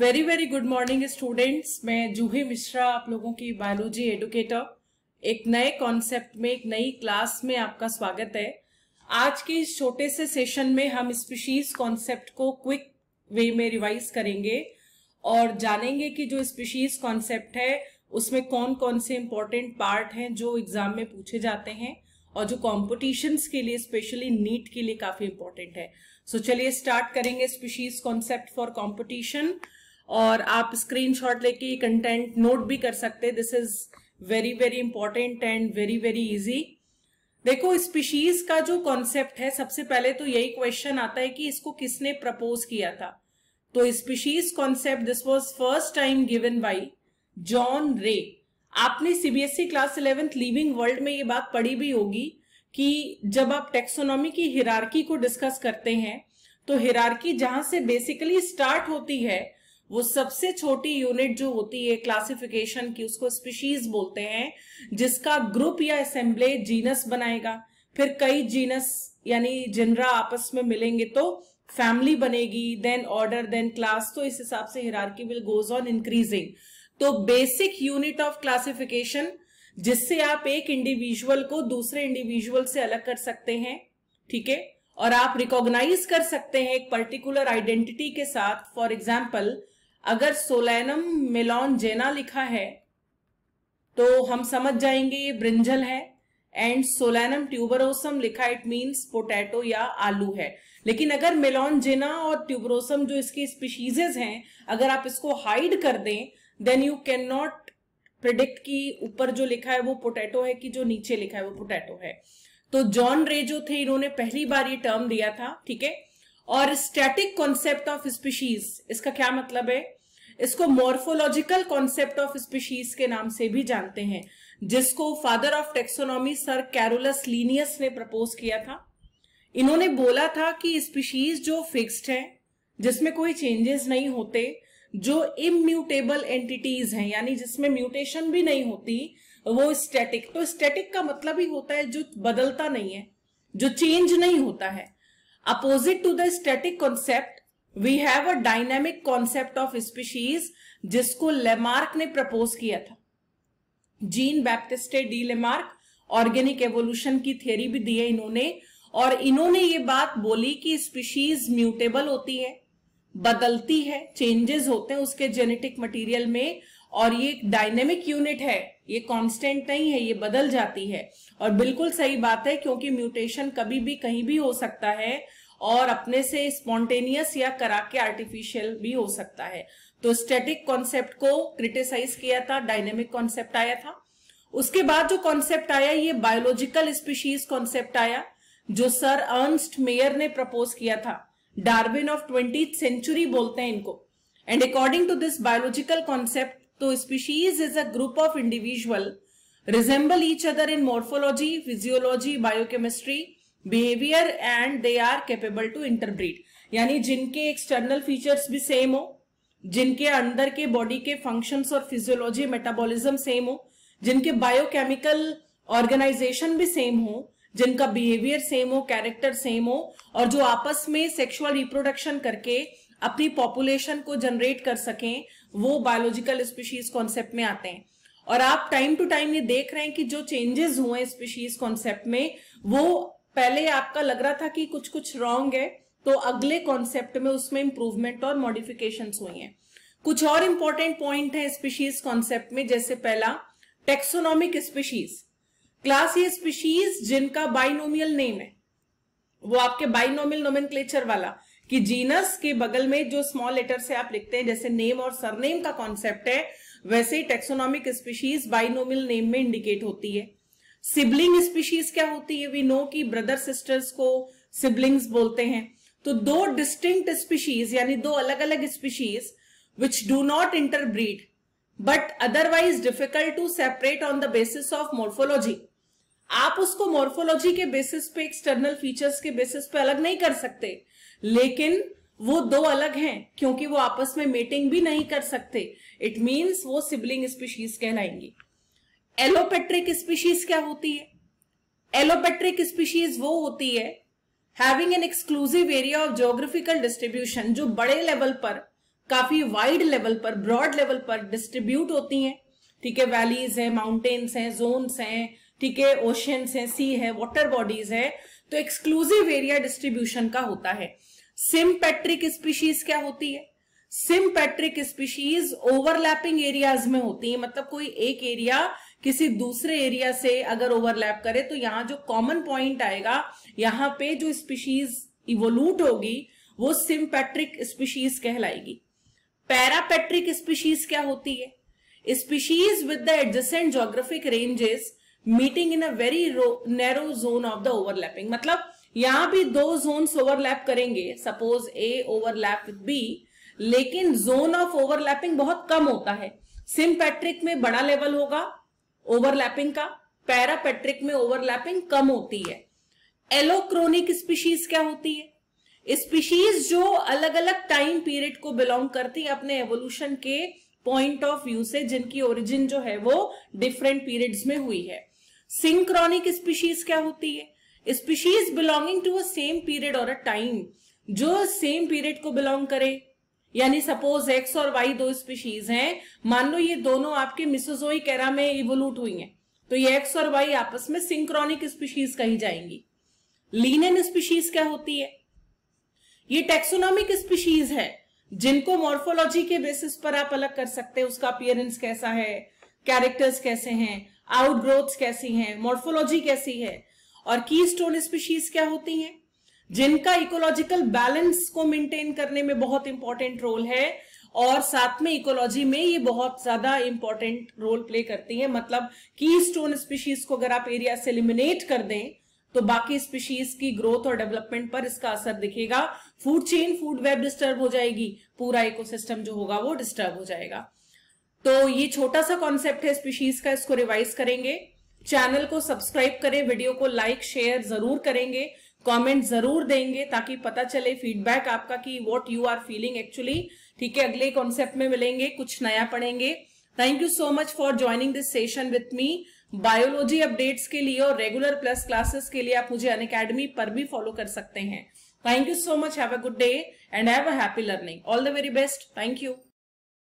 very very good morning students मैं जूही मिश्रा आप लोगों की बायोलॉजी एडुकेटर एक नए कॉन्सेप्ट में एक नई क्लास में आपका स्वागत है आज के इस छोटे से सेशन में हम स्पीशीज कॉन्सेप्ट को क्विक वे में रिवाइज करेंगे और जानेंगे कि जो स्पीशीज कॉन्सेप्ट है उसमें कौन कौन से इम्पोर्टेंट पार्ट हैं जो एग्जाम में पूछे जाते हैं और जो कॉम्पिटिशन्स के लिए स्पेशली नीट के लिए काफी इम्पोर्टेंट है सो so, चलिए स्टार्ट करेंगे स्पीशीज कॉन्सेप्ट फॉर कॉम्पिटिशन और आप शॉट लेके कंटेंट नोट भी कर सकते this is very very important and very very easy देखो स्पीशीज का जो कॉन्सेप्ट है सबसे पहले तो यही क्वेश्चन आता है कि इसको किसने प्रपोज किया था तो species concept this was first time given by John Ray आपने CBSE class eleventh living world में ये बात पढ़ी भी होगी कि जब आप टेक्सोनॉमी की हिरारकी को डिस्कस करते हैं तो हिरारकी जहां से बेसिकली स्टार्ट होती है वो सबसे छोटी यूनिट जो होती है क्लासिफिकेशन की उसको स्पीशीज बोलते हैं जिसका ग्रुप या असेंबले जीनस बनाएगा फिर कई जीनस यानी जिनरा आपस में मिलेंगे तो फैमिली बनेगी देन ऑर्डर देन क्लास तो इस हिसाब से hierarchy will goes on increasing तो बेसिक यूनिट ऑफ क्लासिफिकेशन जिससे आप एक इंडिविजुअल को दूसरे इंडिविजुअल से अलग कर सकते हैं ठीक है और आप रिकॉग्नाइज कर सकते हैं एक पर्टिकुलर आइडेंटिटी के साथ फॉर एग्जाम्पल अगर सोलैनम मिलोन जेना लिखा है तो हम समझ जाएंगे ये ब्रिंजल है एंड सोलैनम ट्यूबरोसम लिखा इट मीन्स पोटैटो या आलू है लेकिन अगर मेलॉन जेना और ट्यूबरोसम जो इसकी स्पीशीजेज हैं अगर आप इसको हाइड कर दें then you can not predict की ऊपर जो लिखा है वो पोटैटो है कि जो नीचे लिखा है वो पोटैटो है तो जॉन रे जो थे इन्होंने पहली बार ये टर्म दिया था ठीक है और स्टैटिक कॉन्सेप्ट ऑफ स्पीशीज इसका क्या मतलब है इसको मॉर्फोलॉजिकल कॉन्सेप्ट ऑफ स्पीशीज के नाम से भी जानते हैं जिसको father of taxonomy sir Carolus Linnaeus ने प्रपोज किया था इन्होंने बोला था कि स्पीशीज जो फिक्स्ड है जिसमें कोई चेंजेस नहीं होते जो इम्यूटेबल एंटिटीज हैं यानी जिसमें म्यूटेशन भी नहीं होती वो स्टैटिक तो स्टैटिक का मतलब ही होता है जो बदलता नहीं है जो चेंज नहीं होता है opposite to the static concept we have a dynamic concept of species जिसको लेमार्क ने प्रपोज किया था Jean Baptiste de Lamarck organic evolution की थियरी भी दी है इन्होंने और इन्होंने ये बात बोली कि स्पीशीज म्यूटेबल होती है बदलती है चेंजेस होते हैं उसके जेनेटिक मटेरियल में और ये एक डायनेमिक यूनिट है ये कांस्टेंट नहीं है ये बदल जाती है और बिल्कुल सही बात है क्योंकि म्यूटेशन कभी भी कहीं भी हो सकता है और अपने से स्पॉन्टेनियस या करा के आर्टिफिशियल भी हो सकता है तो स्टेटिक कॉन्सेप्ट को क्रिटिसाइज किया था डायनेमिक कॉन्सेप्ट आया था उसके बाद जो कॉन्सेप्ट आया ये बायोलॉजिकल स्पीशीज कॉन्सेप्ट आया जो सर अर्नस्ट मेयर ने प्रपोज किया था डार्विन ऑफ ट्वेंटी सेंचुरी बोलते हैं इनको and according to this biological concept so तो species is a group of individual resemble each other in morphology physiology biochemistry behaviour and they are capable to interpret यानी जिनके external features भी same हो जिनके अंदर के बॉडी के function और फिजियोलॉजी मेटाबोलिज्म सेम हो जिनके बायो केमिकल ऑर्गेनाइजेशन भी सेम हो जिनका बिहेवियर सेम हो कैरेक्टर सेम हो और जो आपस में सेक्शुअल रिप्रोडक्शन करके अपनी पॉपुलेशन को जनरेट कर सकें वो बायोलॉजिकल स्पीशीज कॉन्सेप्ट में आते हैं और आप टाइम टू टाइम ये देख रहे हैं कि जो चेंजेस हुए स्पीशीज कॉन्सेप्ट में वो पहले आपका लग रहा था कि कुछ कुछ रॉन्ग है तो अगले कॉन्सेप्ट में उसमें इंप्रूवमेंट और मॉडिफिकेशन हुई हैं कुछ और इंपॉर्टेंट पॉइंट है स्पीशीज कॉन्सेप्ट में जैसे पहला टेक्सोनॉमिक स्पीशीज क्लास ये स्पीशीज जिनका बाइनोमियल नेम है वो आपके बाइनोमियल नोमेनक्लेचर वाला कि जीनस के बगल में जो स्मॉल लेटर से आप लिखते हैं जैसे नेम और सरनेम का कॉन्सेप्ट है वैसे ही टेक्सोनॉमिक स्पीशीज बाइनोमिल नेम में इंडिकेट होती है सिबलिंग स्पीशीज क्या होती है वी नो की ब्रदर सिस्टर्स को सिबलिंग्स बोलते हैं तो दो डिस्टिंक्ट स्पीशीज यानी दो अलग अलग species which do not interbreed but otherwise difficult to separate on the basis of morphology आप उसको मोर्फोलॉजी के बेसिस पे एक्सटर्नल फीचर्स के बेसिस पे अलग नहीं कर सकते लेकिन वो दो अलग हैं क्योंकि वो आपस में मेटिंग भी नहीं कर सकते इट मीन्स वो सिबलिंग स्पीशीज कहलाएंगी एलोपेट्रिक स्पीशीज क्या होती है एलोपेट्रिक स्पीशीज वो होती है having an exclusive area of geographical distribution जो बड़े लेवल पर काफी वाइड लेवल पर ब्रॉड लेवल पर डिस्ट्रीब्यूट होती हैं ठीक है वैलीज है माउंटेन्स हैं जोन्स हैं ठीक है ओशंस हैं सी है वाटर बॉडीज है तो एक्सक्लूसिव एरिया डिस्ट्रीब्यूशन का होता है सिमपेट्रिक स्पीशीज क्या होती है सिमपेट्रिक स्पीशीज ओवरलैपिंग एरियाज में होती है मतलब कोई एक एरिया किसी दूसरे एरिया से अगर ओवरलैप करे तो यहां जो कॉमन पॉइंट आएगा यहां पे जो स्पीशीज इवोल्यूट होगी वो सिमपेट्रिक स्पीशीज कहलाएगी पैरापेट्रिक स्पीशीज क्या होती है species with the adjacent geographic ranges meeting in a very narrow zone of the overlapping मतलब यहां भी दो जोन ओवरलैप करेंगे suppose A overlap with B लेकिन जोन ऑफ ओवरलैपिंग बहुत कम होता है सिम्पैट्रिक में बड़ा लेवल होगा ओवरलैपिंग का पैरापेट्रिक में ओवरलैपिंग कम होती है एलोक्रोनिक स्पीशीज क्या होती है स्पीशीज जो अलग अलग टाइम पीरियड को बिलोंग करती है अपने एवोल्यूशन के पॉइंट ऑफ व्यू से जिनकी ओरिजिन जो है वो डिफरेंट पीरियड्स में हुई है सिंक्रॉनिक स्पीशीज क्या होती है species belonging to a same period और अ टाइम जो सेम पीरियड को बिलोंग करे यानी सपोज एक्स और वाई दो स्पीशीज हैं मान लो ये दोनों आपके मिसोजोई कैरा में इवोल्यूट हुई हैं तो ये एक्स और वाई आपस में सिंक्रॉनिक स्पीशीज कही जाएंगी लीनियन स्पीशीज क्या होती है ये टेक्सोनॉमिक स्पीशीज है जिनको मॉर्फोलॉजी के बेसिस पर आप अलग कर सकते हैं उसका अपियरेंस कैसा है कैरेक्टर्स कैसे हैं आउटग्रोथ कैसी हैं मॉर्फोलॉजी कैसी है और की स्टोन स्पीशीज क्या होती हैं जिनका इकोलॉजिकल बैलेंस को मेंटेन करने में बहुत इंपॉर्टेंट रोल है और साथ में इकोलॉजी में ये बहुत ज्यादा इंपॉर्टेंट रोल प्ले करती है मतलब की स्टोन स्पीशीज को अगर आप एरिया से एलिमिनेट कर दें तो बाकी स्पीशीज की ग्रोथ और डेवलपमेंट पर इसका असर दिखेगा food chain food web disturb हो जाएगी पूरा इकोसिस्टम जो होगा वो डिस्टर्ब हो जाएगा तो ये छोटा सा कॉन्सेप्ट है स्पीशीज का इसको रिवाइज करेंगे चैनल को सब्सक्राइब करें वीडियो को लाइक शेयर जरूर करेंगे कमेंट जरूर देंगे ताकि पता चले फीडबैक आपका कि what you are feeling actually ठीक है अगले कॉन्सेप्ट में मिलेंगे कुछ नया पढ़ेंगे thank you so much for joining this session with me biology updates के लिए और रेगुलर प्लस क्लासेस के लिए आप मुझे अन पर भी फॉलो कर सकते हैं thank you so much have a good day and have a happy learning all the very best thank you